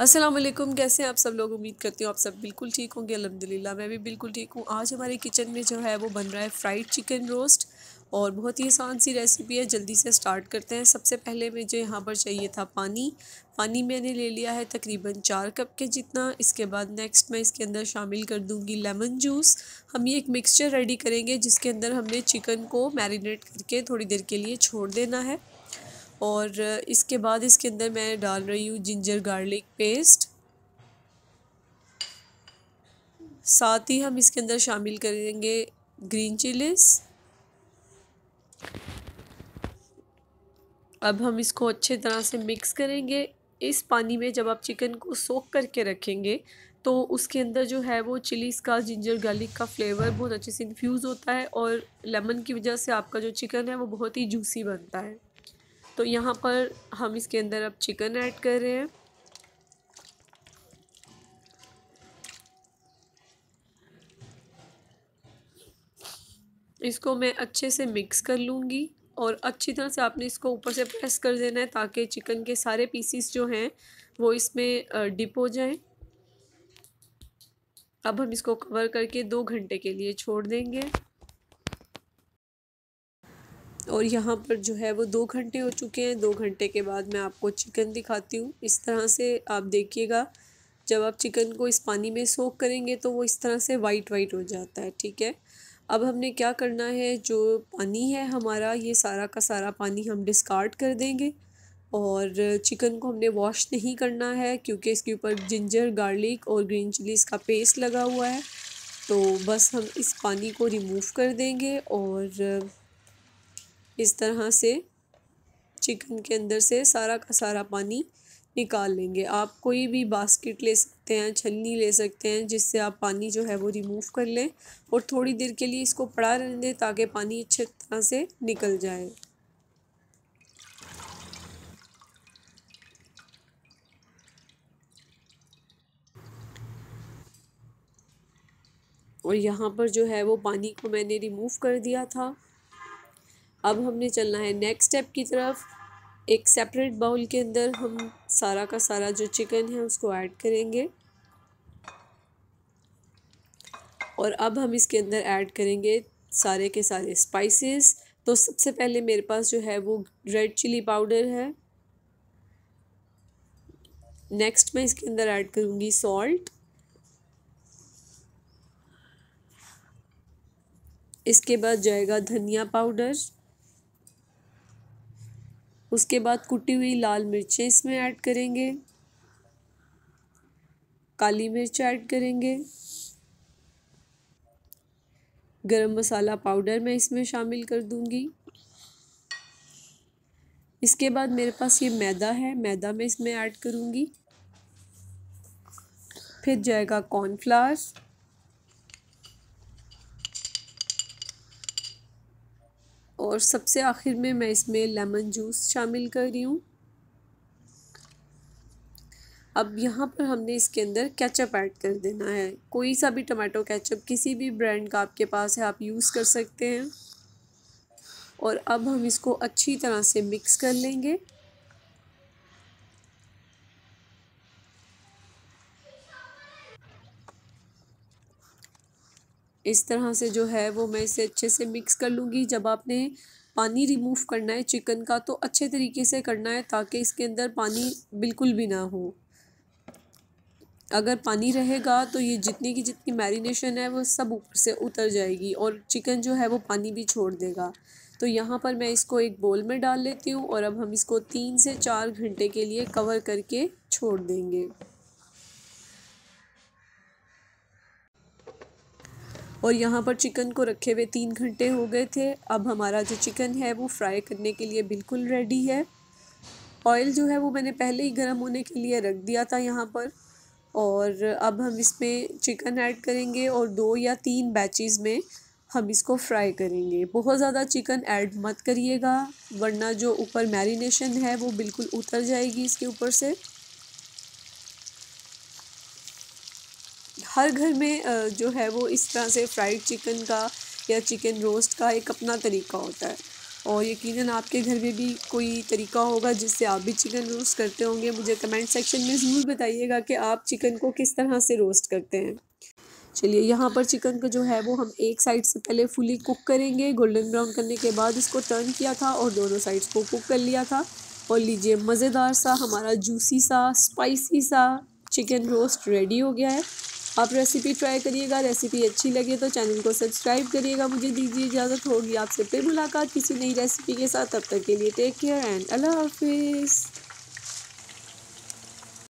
असलम कैसे हैं आप सब लोग उम्मीद करती हूँ आप सब बिल्कुल ठीक होंगे अलहमदिल्ला मैं भी बिल्कुल ठीक हूँ आज हमारे किचन में जो है वो बन रहा है फ्राइड चिकन रोस्ट और बहुत ही आसान सी रेसिपी है जल्दी से स्टार्ट करते हैं सबसे पहले मुझे यहाँ पर चाहिए था पानी पानी मैंने ले लिया है तकरीबन चार कप के जितना इसके बाद नेक्स्ट मैं इसके अंदर शामिल कर दूँगी लेमन जूस हम ये एक मिक्सचर रेडी करेंगे जिसके अंदर हमने चिकन को मैरिनेट करके थोड़ी देर के लिए छोड़ देना है और इसके बाद इसके अंदर मैं डाल रही हूँ जिंजर गार्लिक पेस्ट साथ ही हम इसके अंदर शामिल करेंगे ग्रीन चिलीज़ अब हम इसको अच्छे तरह से मिक्स करेंगे इस पानी में जब आप चिकन को सोख करके रखेंगे तो उसके अंदर जो है वो चिलीज़ का जिंजर गार्लिक का फ्लेवर बहुत अच्छे से इन्फ्यूज़ होता है और लेमन की वजह से आपका जो चिकन है वो बहुत ही जूसी बनता है तो यहाँ पर हम इसके अंदर अब चिकन ऐड कर रहे हैं इसको मैं अच्छे से मिक्स कर लूँगी और अच्छी तरह से आपने इसको ऊपर से प्रेस कर देना है ताकि चिकन के सारे पीसीस जो हैं वो इसमें डिप हो जाएं अब हम इसको कवर करके दो घंटे के लिए छोड़ देंगे और यहाँ पर जो है वो दो घंटे हो चुके हैं दो घंटे के बाद मैं आपको चिकन दिखाती हूँ इस तरह से आप देखिएगा जब आप चिकन को इस पानी में सोख करेंगे तो वो इस तरह से वाइट वाइट हो जाता है ठीक है अब हमने क्या करना है जो पानी है हमारा ये सारा का सारा पानी हम डिस्कार्ड कर देंगे और चिकन को हमने वॉश नहीं करना है क्योंकि इसके ऊपर जिंजर गार्लिक और ग्रीन चिलीज़ का पेस्ट लगा हुआ है तो बस हम इस पानी को रिमूव कर देंगे और इस तरह से चिकन के अंदर से सारा का सारा पानी निकाल लेंगे आप कोई भी बास्केट ले सकते हैं छन्नी ले सकते हैं जिससे आप पानी जो है वो रिमूव कर लें और थोड़ी देर के लिए इसको पड़ा रहने दें ताकि पानी अच्छे तरह से निकल जाए और यहाँ पर जो है वो पानी को मैंने रिमूव कर दिया था अब हमने चलना है नेक्स्ट स्टेप की तरफ एक सेपरेट बाउल के अंदर हम सारा का सारा जो चिकन है उसको ऐड करेंगे और अब हम इसके अंदर ऐड करेंगे सारे के सारे स्पाइसेस तो सबसे पहले मेरे पास जो है वो रेड चिली पाउडर है नेक्स्ट मैं इसके अंदर ऐड करूँगी सॉल्ट इसके बाद जाएगा धनिया पाउडर उसके बाद कुटी हुई लाल मिर्चें इसमें ऐड करेंगे काली मिर्च ऐड करेंगे गरम मसाला पाउडर मैं इसमें शामिल कर दूंगी इसके बाद मेरे पास ये मैदा है मैदा मैं इसमें ऐड करूंगी फिर जाएगा कॉर्नफ्लावर और सबसे आखिर में मैं इसमें लेमन जूस शामिल कर रही हूँ अब यहाँ पर हमने इसके अंदर केचप ऐड कर देना है कोई सा भी टमाटो केचप किसी भी ब्रांड का आपके पास है आप यूज़ कर सकते हैं और अब हम इसको अच्छी तरह से मिक्स कर लेंगे इस तरह से जो है वो मैं इसे अच्छे से मिक्स कर लूँगी जब आपने पानी रिमूव करना है चिकन का तो अच्छे तरीके से करना है ताकि इसके अंदर पानी बिल्कुल भी ना हो अगर पानी रहेगा तो ये जितनी की जितनी मैरिनेशन है वो सब ऊपर से उतर जाएगी और चिकन जो है वो पानी भी छोड़ देगा तो यहाँ पर मैं इसको एक बोल में डाल लेती हूँ और अब हम इसको तीन से चार घंटे के लिए कवर करके छोड़ देंगे और यहाँ पर चिकन को रखे हुए तीन घंटे हो गए थे अब हमारा जो चिकन है वो फ्राई करने के लिए बिल्कुल रेडी है ऑयल जो है वो मैंने पहले ही गर्म होने के लिए रख दिया था यहाँ पर और अब हम इसमें चिकन ऐड करेंगे और दो या तीन बैचेस में हम इसको फ्राई करेंगे बहुत ज़्यादा चिकन ऐड मत करिएगा वरना जो ऊपर मैरिनेशन है वो बिल्कुल उतर जाएगी इसके ऊपर से हर घर में जो है वो इस तरह से फ्राइड चिकन का या चिकन रोस्ट का एक अपना तरीका होता है और यकीनन आपके घर में भी कोई तरीका होगा जिससे आप भी चिकन रोस्ट करते होंगे मुझे कमेंट सेक्शन में ज़रूर बताइएगा कि आप चिकन को किस तरह से रोस्ट करते हैं चलिए यहाँ पर चिकन का जो है वो हम एक साइड से पहले फुली कुक करेंगे गोल्डन ब्राउन करने के बाद इसको टर्न किया था और दोनों साइड्स को कुक कर लिया था और लीजिए मज़ेदार सा हमारा जूसी सा स्पाइसी सा चिकन रोस्ट रेडी हो गया है आप रेसिपी ट्राई करिएगा रेसिपी अच्छी लगे तो चैनल को सब्सक्राइब करिएगा मुझे दीजिए इजाज़त होगी आपसे फिर मुलाकात किसी नई रेसिपी के साथ तब तक के लिए टेक केयर एंड अल्लाह हाफिज़